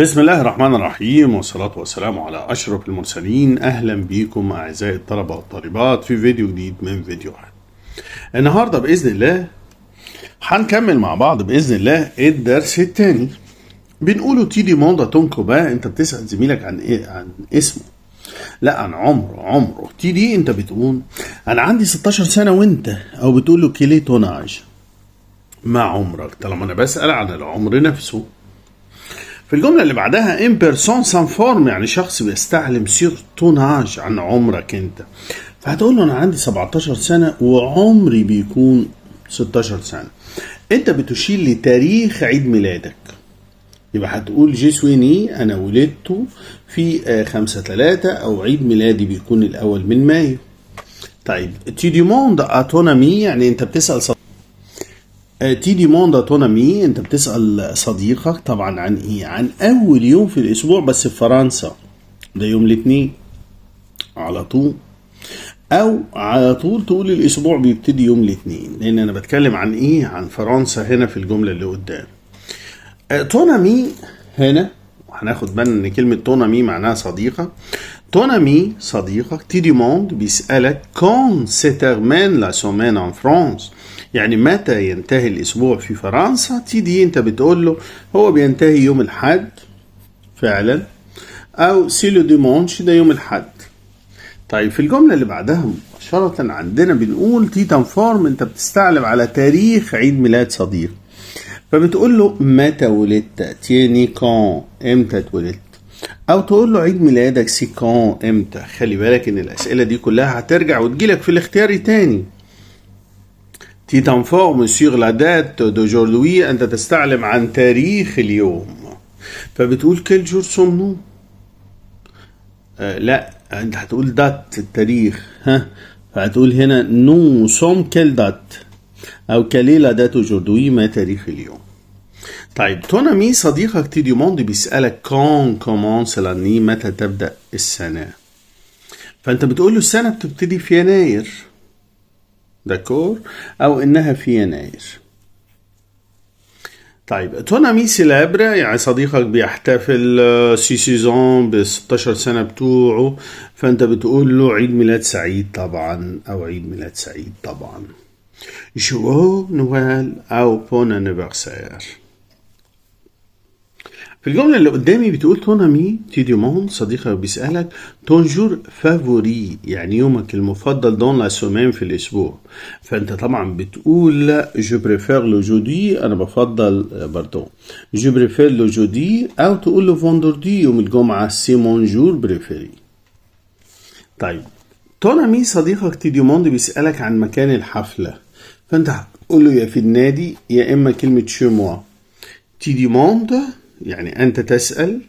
بسم الله الرحمن الرحيم والصلاة والسلام على أشرف المرسلين أهلا بيكم أعزائي الطلبة والطالبات في فيديو جديد من فيديوهات النهاردة بإذن الله هنكمل مع بعض بإذن الله الدرس الثاني بنقوله تيدي موضة بقى أنت بتسأل زميلك عن إيه عن اسمه لا عن عمره عمره تيدي أنت بتقول أنا عندي 16 سنة وأنت أو بتقول له كيلي توناج ما عمرك طالما أنا بسأل عن العمر نفسه في الجملة اللي بعدها ان بيرسون سان فورم يعني شخص بيستعلم سير توناج عن عمرك انت فهتقول له انا عندي 17 سنة وعمري بيكون 16 سنة انت بتشير لتاريخ عيد ميلادك يبقى هتقول جيسويني انا ولدت في 5 آه, 3 او عيد ميلادي بيكون الاول من مايو طيب تي ديموند اتونامي يعني انت بتسال دي آه، موندا تون امي انت بتسال صديقك طبعا عن ايه عن اول يوم في الاسبوع بس في فرنسا ده يوم الاثنين على طول او على طول تقول الاسبوع بيبتدي يوم الاثنين لان انا بتكلم عن ايه عن فرنسا هنا في الجمله اللي قدام آه، تونامي هنا هناخد بالنا ان كلمه تونامي معناها صديقه تونامي صديقك تي دي موند بيسالك كون سي تيرمين لا سومين ان فرانس يعني متى ينتهي الأسبوع في فرنسا دي أنت بتقول له هو بينتهي يوم الحد فعلا أو سي لو ديمونش ده يوم الحد طيب في الجملة اللي بعدها مباشرة عندنا بنقول تيتان فورم أنت بتستعلم على تاريخ عيد ميلاد صديق فبتقول له متى ولدت تيني كون امتى اتولدت او تقول له عيد ميلادك سي كون امتى خلي بالك ان الاسئله دي كلها هترجع وتجيلك في الاختياري تاني تيتنفورم سيغ لا دات دوجوردوي أنت تستعلم عن تاريخ اليوم فبتقول كل جور سون نو لا أنت هتقول دات التاريخ ها فهتقول هنا نو سوم كل دات أو كليلة دات جوردوي ما تاريخ اليوم طيب تونامي صديقك دي موندي بيسألك كون كومونس لاني متى تبدأ السنة فأنت بتقول له السنة بتبتدي في يناير داكور أو إنها في يناير طيب تونا ميسي لابرا يعني صديقك بيحتفل آه، سي سيزون ب 16 سنة بتوعه فأنت بتقول له عيد ميلاد سعيد طبعا أو عيد ميلاد سعيد طبعا جو نوال أو بون انيفرسير في الجملة اللي قدامي بتقول تون امي تي دي مون صديقك بيسألك تون جور فافوري يعني يومك المفضل دون لا سومين في الأسبوع فأنت طبعا بتقول جو بريفير لو جودي أنا بفضل بردو جو بريفير لو جودي أو تقول لو فوندردي يوم الجمعة سي مون جور بريفيري طيب تون امي صديقك تي دي مون بيسألك عن مكان الحفلة فأنت هتقول له يا في النادي يا إما كلمة شو موا تي دي موند يعني أنت تسأل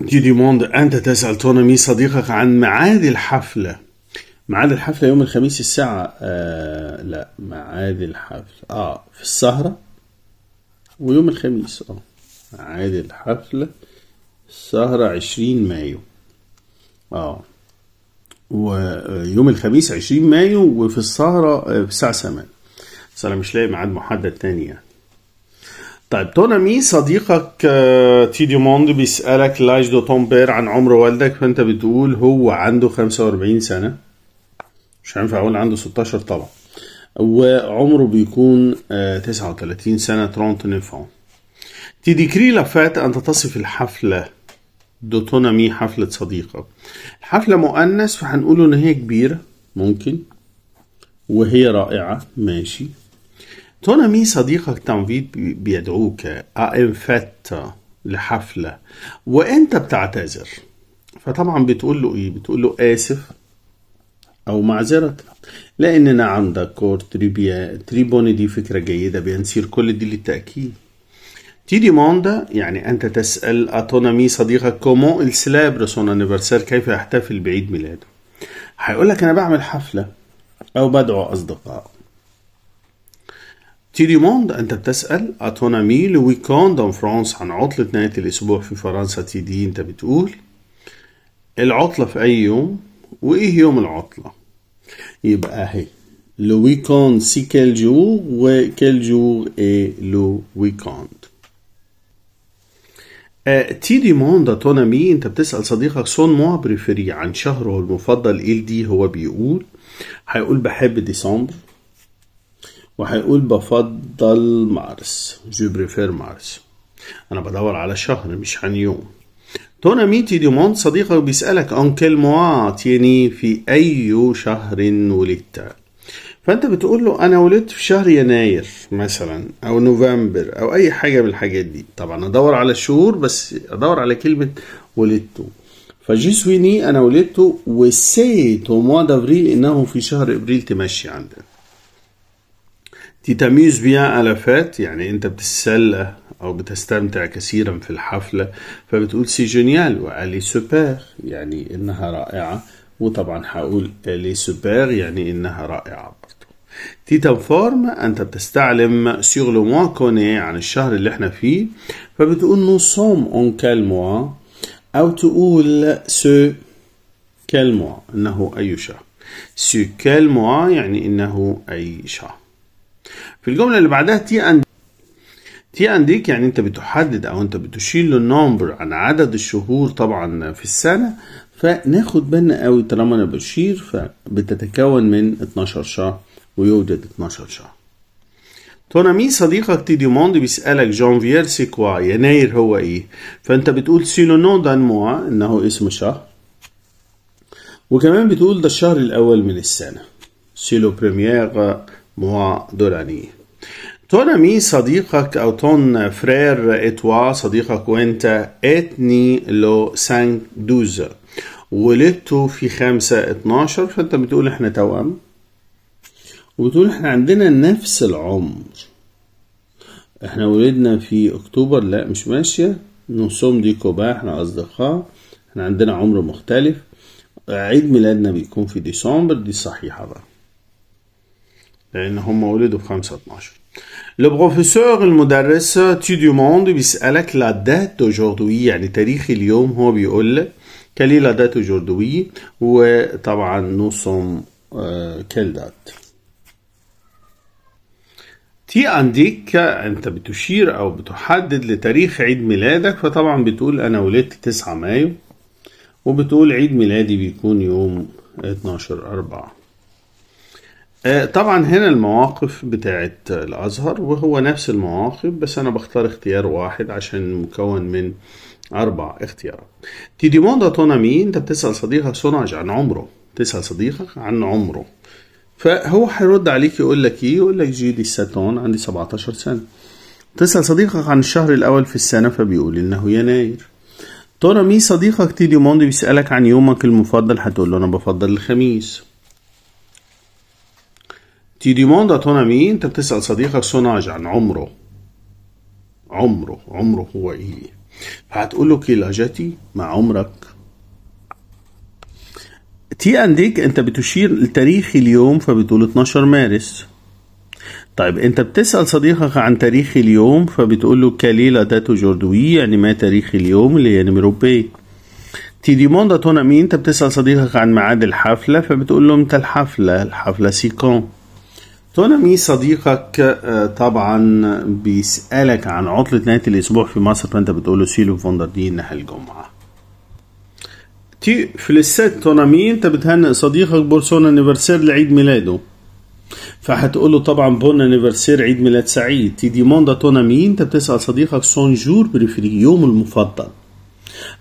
دي موند أنت تسأل تونامي صديقك عن ميعاد الحفلة ميعاد الحفلة يوم الخميس الساعة آه لا ميعاد الحفلة اه في السهرة ويوم الخميس اه ميعاد الحفلة السهرة عشرين مايو اه ويوم الخميس عشرين مايو وفي السهرة آه، في الساعة ثمان بس أنا مش لاقي ميعاد محدد تاني يعني طيب تونامي صديقك آه، تي دي موند بيسألك لايش دو تومبير عن عمر والدك فأنت بتقول هو عنده 45 سنة مش هينفع أقول عنده 16 طبعا وعمره بيكون 39 آه، سنة ترونت تيدي كري لافات انت تصف الحفلة دوتونامي حفلة صديقة الحفلة مؤنث فهنقول إن هي كبيرة ممكن وهي رائعة ماشي مي صديقك تنفيض بيدعوك أنفت لحفلة وأنت بتعتذر فطبعا بتقول له إيه؟ بتقول له آسف أو معذرة لأننا عندك كور تريبيا تريبوني دي فكرة جيدة بينصير كل دي للتأكيد تي ديموندا يعني أنت تسأل أتونامي صديقك كومون السلابر سون أنيفرسير كيف يحتفل بعيد ميلاده هيقول لك أنا بعمل حفلة أو بدعو أصدقاء موند أنت بتسأل أتونامي لو ويكوند ان فرانس عن عطلة نهاية الأسبوع في فرنسا تي دي أنت بتقول العطلة في أي يوم وإيه يوم العطلة يبقى أهي لو ويكوند سي كيل جور jour ou quel jour est le تي ديموند ton ami انت بتسأل صديقك سون موا بريفيري عن شهره المفضل ايه دي هو بيقول هيقول بحب ديسمبر وهيقول بفضل مارس جو بريفير مارس انا بدور على شهر مش عن يوم تونا ميتي te demande صديقه بيسألك en quel mois تيني في أي شهر ولدت فأنت بتقول له أنا ولدت في شهر يناير مثلا أو نوفمبر أو أي حاجة من الحاجات دي طبعا أدور على الشهور بس أدور على كلمة فجي فجيسويني أنا ولدت وسيت موا دافريل إنه في شهر إبريل تمشي عندنا تتميز بيا على الافات يعني انت بتتسلى او بتستمتع كثيرا في الحفله فبتقول سي جينيال والي سوبر يعني انها رائعه وطبعا هقول الي سوبر يعني انها رائعه برضو تيتا فورم انت بتستعلم سيغ لو موا كوني عن الشهر اللي احنا فيه فبتقول نو صوم اون كال موا او تقول سو كال موا انه اي شهر سو كال موا يعني انه اي شهر في الجمله اللي بعدها تي اند تي اند ديك يعني انت بتحدد او انت بتشيل للنمبر عن عدد الشهور طبعا في السنه فناخد بالنا قوي طالما انا بشير فبتتكون من 12 شهر ويوجد 12 شهر تونا مي صديقك تي ديموند بيسألك جانفيير سي كوا يناير هو ايه فانت بتقول سي لو نون دان موا انه اسم شهر وكمان بتقول ده الشهر الاول من السنه سي لو بريميير مع دولاني مي صديقك أو تون فرير إتوا صديقك وأنت اتني لو سانك دوز ولدته في خمسة اتناشر فأنت بتقول إحنا توأم وبتقول إحنا عندنا نفس العمر إحنا ولدنا في أكتوبر لا مش ماشية نصوم دي كوبا إحنا أصدقاء إحنا عندنا عمر مختلف عيد ميلادنا بيكون في ديسمبر دي صحيحة بقى لأن هم ولدوا في 5 12 لو بروفيسور المدرس دو موند بيسألك لا دات d'aujourd'hui يعني تاريخ اليوم هو بيقول لك كالي لا دات date وطبعا نو سوم آه، quelle تي انديك انت بتشير او بتحدد لتاريخ عيد ميلادك فطبعا بتقول انا ولدت 9 مايو وبتقول عيد ميلادي بيكون يوم 12 4 آه، طبعا هنا المواقف بتاعت الازهر وهو نفس المواقف بس انا بختار اختيار واحد عشان مكون من اربع اختيارات تي دي تونا مي انت بتسال صديقك سوناج عن عمره تسال صديقك عن عمره فهو هيرد عليك يقول لك ايه يقول لك جي دي ساتون عندي 17 سنه تسال صديقك عن الشهر الاول في السنه فبيقول انه يناير تونامي صديقك تي ديموند بيسالك عن يومك المفضل هتقول له انا بفضل الخميس تي ديموند هنا مين انت بتسال صديقك سوناج عن عمره عمره عمره هو ايه فهتقول له كيلاجتي مع عمرك تي انديك انت بتشير لتاريخ اليوم فبتقول 12 مارس طيب انت بتسال صديقك عن تاريخ اليوم فبتقول له كاليلا داتو جوردوي يعني ما تاريخ اليوم اللي هي نمرو بي تي ديموند هنا مين انت بتسال صديقك عن ميعاد الحفله فبتقول له امتى الحفله الحفله سي كون تونامي صديقك آه، طبعا بيسألك عن عطلة نهاية الأسبوع في مصر فأنت بتقول له سيلو دي إنها الجمعة. تي في لسات تونامي أنت بتهنئ صديقك بورسون انيفرسير لعيد ميلاده. فهتقول له طبعا بون انيفرسير عيد ميلاد سعيد تي دي موندا تونامي أنت بتسأل صديقك سون جور بريفري يوم المفضل.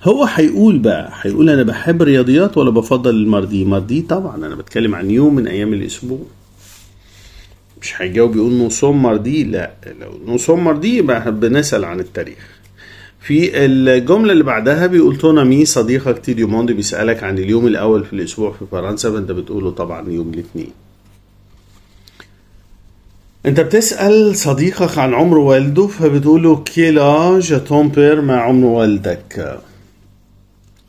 هو هيقول بقى هيقول أنا بحب الرياضيات ولا بفضل المردي؟ مردي طبعا أنا بتكلم عن يوم من أيام الأسبوع. مش هيجاوب يقول نو سمر دي لا لو نو سمر دي يبقى بنسأل عن التاريخ في الجملة اللي بعدها بيقول تونامي صديقك تيديو موندي بيسألك عن اليوم الأول في الأسبوع في فرنسا فأنت بتقوله طبعا يوم الاثنين أنت بتسأل صديقك عن عمر والده فبتقوله جاتون بير مع عمر والدك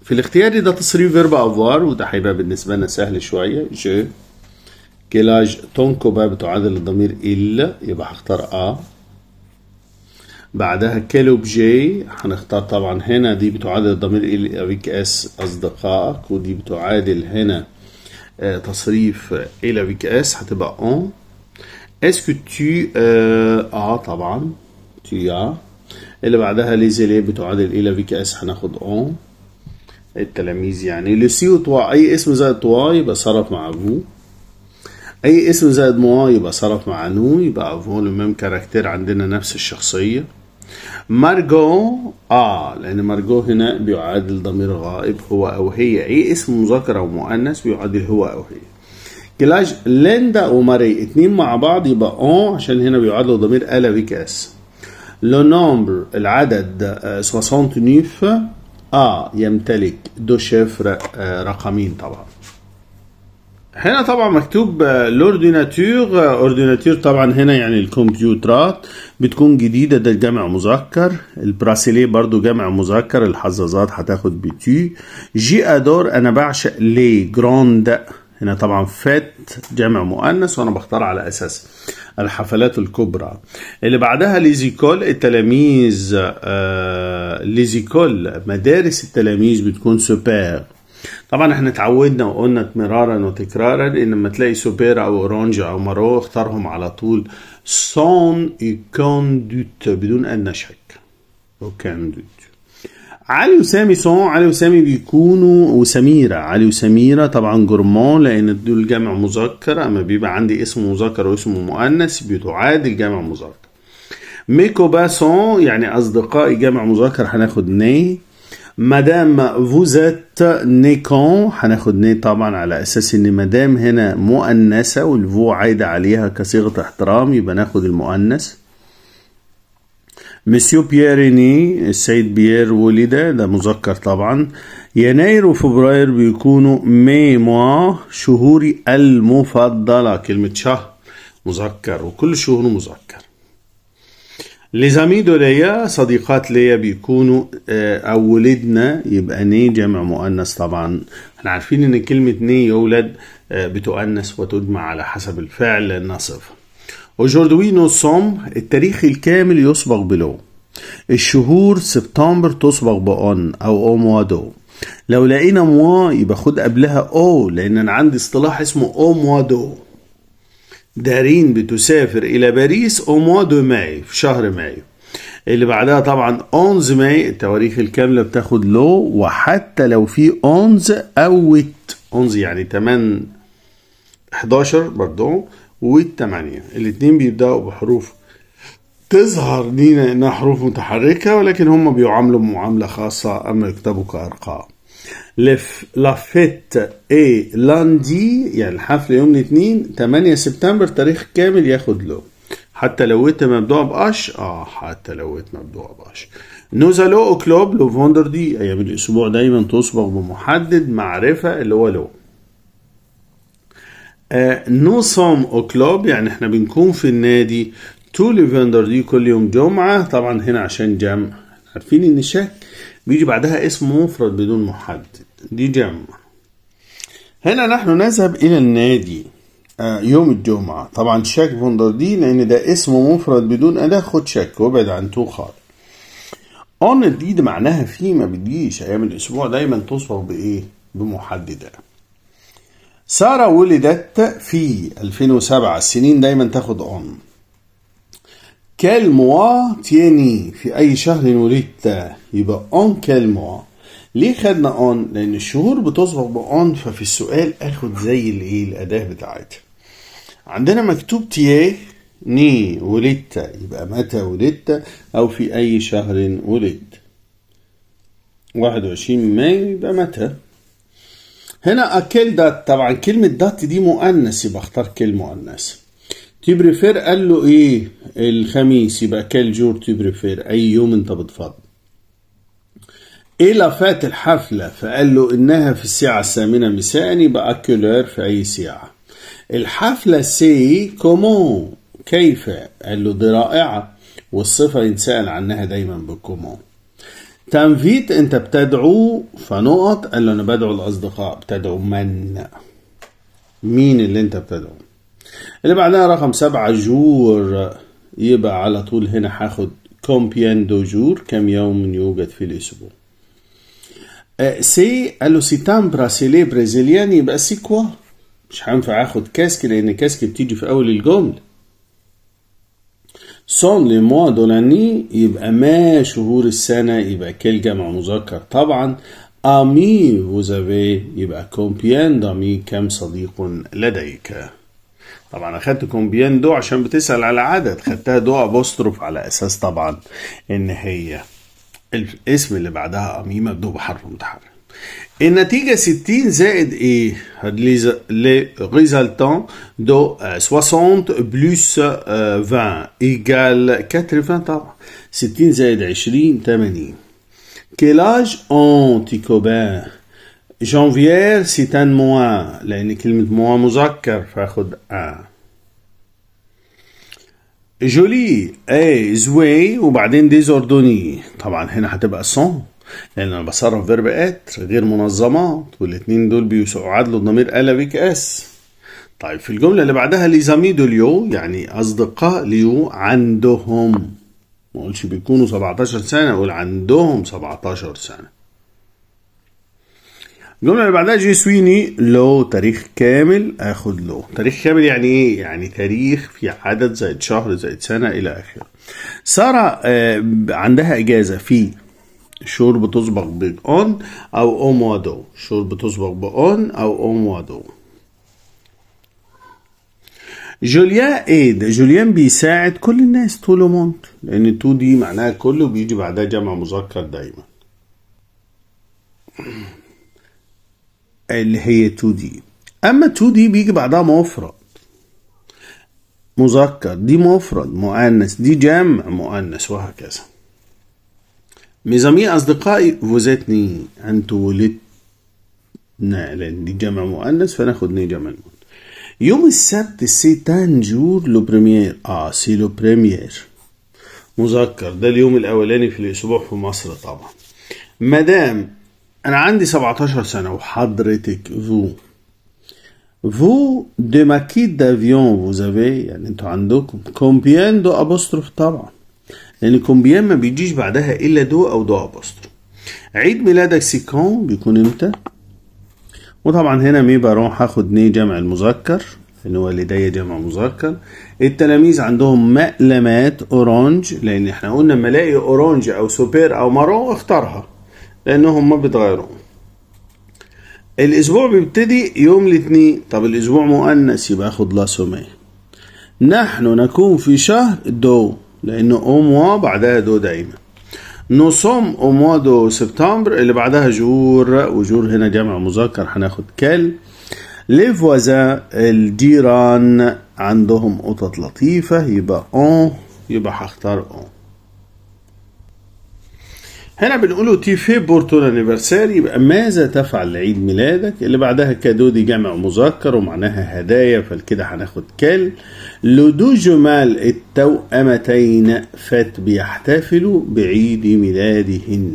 في الاختياري ده تصريف فيرب أفوار وده هيبقى بالنسبة لنا سهل شوية جو كيلاج تنكبة بتعادل الضمير إلا يبقى هختار أ بعدها كلوب جي هنختار طبعا هنا دي بتعادل الضمير إل بيك أس أصدقائك ودي بتعادل هنا آه، تصريف إل بيك أس هتبقى أون اسكو تي آه, آه طبعا تي آه اللي بعدها ليزيلي بتعادل إل بيك أس هناخد أون التلاميذ يعني لو سي أي اسم زائد توا يبقى صرف مع أبوه اي اسم زائد مو يبقى صرف مع نو يبقى لو ميم كاركتير عندنا نفس الشخصيه مارجو اه لان مارجو هنا بيعادل ضمير غائب هو او هي اي اسم مذكر او مؤنث بيعادل هو او هي كلاج ليندا وماري اتنين مع بعض يبقى اون عشان هنا بيعادلوا ضمير الا بكاس لو نومبر العدد 69 آه،, اه يمتلك دو شفر آه، رقمين طبعا هنا طبعا مكتوب لورديناتور آه، اورديناتور آه، طبعا هنا يعني الكمبيوترات بتكون جديدة ده الجامع مذكر البراسيلي برضو جامع مذكر الحظاظات هتاخد بتي جي ادور انا بعشق لي جراند هنا طبعا فات جامع مؤنث وانا بختار على اساس الحفلات الكبرى اللي بعدها ليزيكول التلاميذ آه ليزيكول مدارس التلاميذ بتكون سوبر طبعا احنا اتعودنا وقلنا مرارا وتكرارا ان لما تلاقي سوبير او اورانج او مارو اختارهم على طول سون يكون دوت بدون ان نشك وكان دوت علي وسامي سون علي وسامي بيكونوا وسميرة علي وسميرة طبعا جرمون لأن دول جمع مذكر أما بيبقى عندي اسم مذكر واسم مؤنث بتعاد الجمع مذكر ميكو باسون يعني أصدقائي جمع مذكر هناخد ني مدام فوزت نيكون هناخد ني طبعا على اساس ان مدام هنا مؤنثه والفو عايده عليها كصيغه احترام يبقى ناخد المؤنث مسيو بييريني السيد بيير ولد ده مذكر طبعا يناير وفبراير بيكونوا مي موا شهوري المفضله كلمه شهر مذكر وكل شهور مذكر لزامي ليا صديقات ليا بيكونوا آه، او ولدنا يبقى ني جمع مؤنث طبعا احنا عارفين ان كلمة ني يولد آه، بتؤنث وتجمع على حسب الفعل النصف اجوردوي نو سوم التاريخ الكامل يسبق بلو الشهور سبتمبر تسبق بأون أو أو موا دو لو لقينا موا يبقى خد قبلها أو لأن أنا عندي اصطلاح اسمه أو موا دو دارين بتسافر إلى باريس أو موا دو ماي في شهر مايو اللي بعدها طبعا اونز ماي التواريخ الكاملة بتاخد لو وحتى لو في اونز أو ويت يعني 8 11 برضو ويت 8 الاتنين بيبدأوا بحروف تظهر لينا إنها حروف متحركة ولكن هم بيعاملوا معاملة خاصة أما يكتبوا كأرقام لا فيت اي لاندي يعني الحفل يوم الاثنين 8 سبتمبر تاريخ كامل ياخد له حتى لو انت مبدوع باش اه حتى لو انت مبدوع باش نوزالو كلوب لو فوندردي ايام الاسبوع دايما تصبغ بمحدد معرفه اللي هو لو نو سوم او كلوب يعني احنا بنكون في النادي تو لي فوندردي كل يوم جمعه طبعا هنا عشان جمع عارفين ان شك بيجي بعدها اسم مفرد بدون محدد دي جمع هنا نحن نذهب إلى النادي آه، يوم الجمعة طبعا شك فوندر دي لأن ده اسم مفرد بدون أداة خد شك وابعد عن تو خالص اون دي معناها فيه ما بتجيش أيام الأسبوع دايما توصف بإيه؟ بمحددة سارة ولدت في 2007 السنين دايما تاخد اون Quel mois تياني في أي شهر ولدت يبقى on quel mois ليه خدنا on لأن الشهور بتصبغ بأون ففي السؤال آخد زي الإيه الأداة بتاعتها عندنا مكتوب تي ني ولدت يبقى متى ولدت أو في أي شهر ولدت واحد وعشرين مايو يبقى متى هنا أكل دات طبعا كلمة دات دي مؤنث يبقى اختار كلمة مؤنثة تي بريفير قال له ايه الخميس يبقى كال جور تي بريفير اي يوم انت بتفضل ايه فات الحفلة فقال له إنها في الساعة الثامنة مساء يبقى اكولير في أي ساعة الحفلة سي كومون كيف قال له دي رائعة والصفة ينسأل عنها دايما بكومون تنفيت انت بتدعو فنقط قال له انا بدعو الاصدقاء بتدعو من مين اللي انت بتدعو اللي بعدها رقم سبعة جور يبقى على طول هنا هاخد كومبيان دو جور كم يوم يوجد في الأسبوع أه، سي ألو سي تام براسيلي برازيليان يبقى سي كوا مش هينفع اخد كاسك لان كاسك بتيجي في اول الجمله سون لي موا دولاني يبقى ما شهور السنة يبقى كل جمع مذكر طبعا أمي وزافي يبقى كومبيان دامي كم صديق لديك طبعا اخدت كومبيان دو عشان بتسأل على عدد خدتها دو ابوستروف على اساس طبعا ان هي الاسم اللي بعدها اميمه دو بحرف متحرك النتيجة 60 زائد ايه؟ لي ريزالتون دو 60 بلس 20 ايجال 80 طبعا 60 زائد 20 80 كيلاج اونتي كوبان جانفيير سي ان موان لأن كلمة موان مذكر فاخد آه. جولي اي زوي وبعدين ديزوردوني طبعا هنا هتبقى سون لأن أنا بصرف فيرب اتر غير منظمات والاتنين دول بيعادلوا عدل الضمير بيك اس طيب في الجملة اللي بعدها ليزامي ليو يعني أصدقاء ليو عندهم ما أقولش بيكونوا 17 سنة أقول عندهم 17 سنة الجملة اللي بعدها جي سويني لو تاريخ كامل اخد لو تاريخ كامل يعني ايه يعني تاريخ في عدد زائد شهر زائد سنة الى اخره سارة آه، عندها اجازة في شور بتصبغ بأون او أوم ودو شور بتصبغ بأون او أوم ودو جوليان ايد جوليان بيساعد كل الناس طول مونت لان تو دي معناها كله بيجي بعدها جمع مذكر دايما اللي هي 2 دي اما 2 دي بيجي بعدها مفرد مذكر دي مفرد مؤنث دي جمع مؤنث وهكذا ميزامي اصدقائي فوزتني انت ولدت لان دي جمع مؤنث فناخد ني جمع مؤنث يوم السبت سي تان جور لو بريمير اه سي لو بريمير مذكر ده اليوم الاولاني في الاسبوع في مصر طبعا مدام أنا عندي 17 سنة وحضرتك فو فو دو ماكي دافيون فو زافي يعني انتوا عندكم كومبيان دو ابوستروف طبعا لأن يعني كومبيان ما بيجيش بعدها إلا دو أو دو ابوستروف عيد ميلادك سيكون بيكون امتى؟ وطبعا هنا مي بارون هاخد ني جمع المذكر ان يعني والدي جمع مذكر التلاميذ عندهم مقلمات اورانج لان احنا قلنا لما الاقي اورانج او سوبر او مارون اختارها لأنهم ما بيتغيروا الأسبوع بيبتدي يوم الاثنين طب الأسبوع مؤنث يبقى آخد لا سمية نحن نكون في شهر دو لأنه اوموا بعدها دو دايما نصوم اوموا دو سبتمبر اللي بعدها جور وجور هنا جمع مذكر هناخد كل لي فوازان الجيران عندهم قطط لطيفة يبقى اون يبقى هختار اون هنا بنقوله تي في بورتون انيفرساري يبقى ماذا تفعل لعيد ميلادك اللي بعدها كادو دي جمع مذكر ومعناها هدايا فالكده هناخد كال لدو جمال التوأمتين فات بيحتفلوا بعيد ميلادهن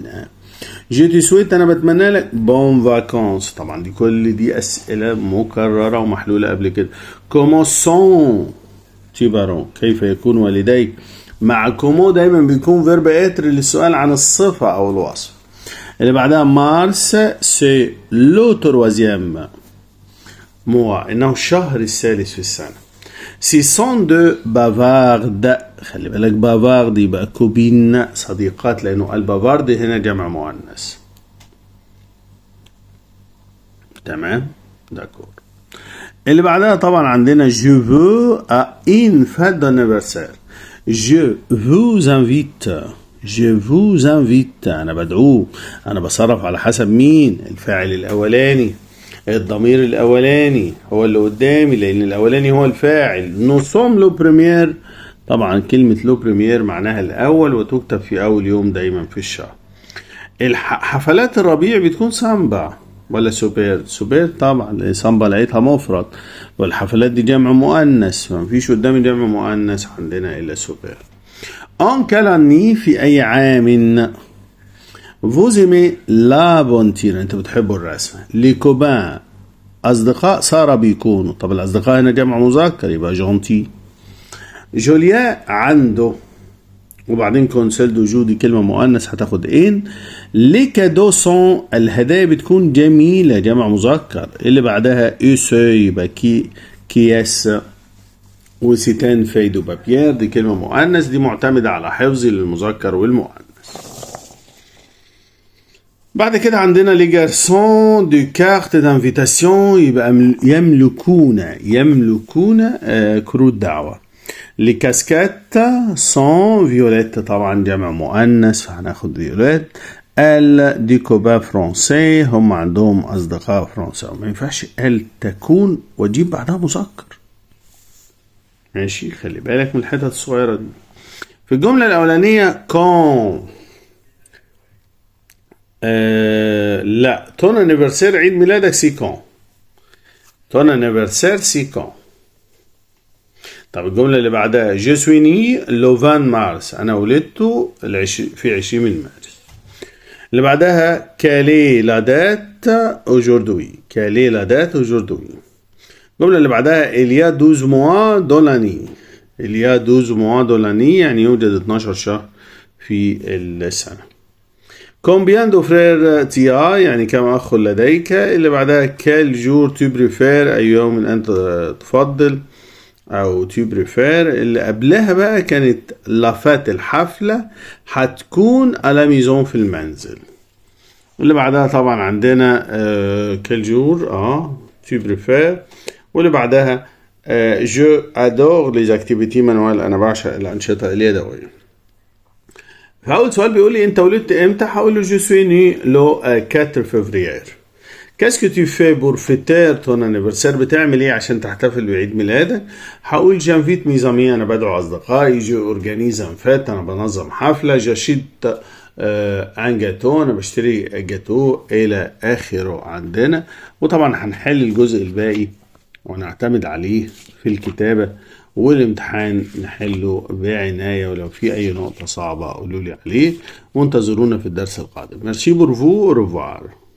جي تي سويت انا بتمنى لك بون فاكونس طبعا دي كل دي اسئله مكرره ومحلوله قبل كده تي تيبارون كيف يكون والديك مع كومو دايما بيكون فيرب اتر للسؤال عن الصفة أو الوصف اللي بعدها مارس سي لو تروازيام موا إنه الشهر الثالث في السنة سي سون دو بافارد خلي بالك بافارد يبقى كوبين صديقات لأنه البافارد هنا جمع مؤنث تمام داكور اللي بعدها طبعا عندنا جو فو ا ان فاد انيفرسير Je vous invite Je vous invite أنا بدعوه أنا بصرف على حسب مين الفاعل الأولاني الضمير الأولاني هو اللي قدامي لأن الأولاني هو الفاعل نصوم لو بريمير طبعا كلمة لو بريمير معناها الأول وتكتب في أول يوم دايما في الشهر حفلات الربيع بتكون سامبا ولا سوبير سوبير طبعا صنبا لقيتها مفرد والحفلات دي جمع مؤنث فمفيش قدامي جمع مؤنث عندنا الا سوبير كالاني في اي عام فوزيمي لا بونتير انت بتحبوا الرسم لي كوبان اصدقاء صار بيكونوا طب الاصدقاء هنا جمع مذكر يبقى جونتي جوليا عنده وبعدين كونسيل جو دي كلمه مؤنث هتاخد ان إيه؟ سون الهدايا بتكون جميله جمع مذكر اللي بعدها ايسو يبقى كي كياس سيتان فايدو بابيير دي كلمه مؤنث دي معتمده على حفظ للمذكر والمؤنث بعد كده عندنا لي جارسون دو كارت دانفيتاسيون يبقى يملكون يملكون آه، كروت دعوه لكاسكات سون فيوليت طبعا جمع مؤنث فهناخد فيوليت ال دي كوبا فرونسي هم عندهم أصدقاء فرنسا ما ينفعش ال تكون وجيب بعدها مذكر ماشي خلي بالك من الحتت الصغيرة دي في الجملة الأولانية كون آه لا تون انيفرسير عيد ميلادك سي كون تون انيفرسير سي كون طب الجملة اللي بعدها جو سوي لو فان مارس أنا ولدت في 20 من مارس اللي بعدها كالي لا دات أوجوردوي كالي لا دات أوجوردوي الجملة اللي بعدها إليا دوز موا دولاني إليا دوز موا دولاني يعني يوجد 12 شهر في السنة كومبيان دو فرير اي يعني كم أخ لديك اللي بعدها كال جور تو بريفير أي يوم أنت تفضل او تو بريفير اللي قبلها بقى كانت لافات الحفلة هتكون ميزون في المنزل واللي بعدها طبعا عندنا كالجور اه تو بريفير آه، واللي بعدها جو ادور ليز اكتيفيتي مانوال انا بعشق الانشطة اليدوية فاول سؤال بيقول لي انت ولدت امتى هقول له جو سوي ني لو 4 فبراير كاسكو tu fais pour fêter ton anniversaire بتعمل ايه عشان تحتفل بعيد ميلادك هقول جانفيت ميزامي انا بدعو اصدقائي جو اورجانيز فات انا بنظم حفله جاشيت عن جاتو انا بشتري جاتو الى اخره عندنا وطبعا هنحل الجزء الباقي ونعتمد عليه في الكتابه والامتحان نحله بعناية ولو في أي نقطة صعبة قولوا لي عليه وانتظرونا في الدرس القادم ميرسي بورفو ريفوار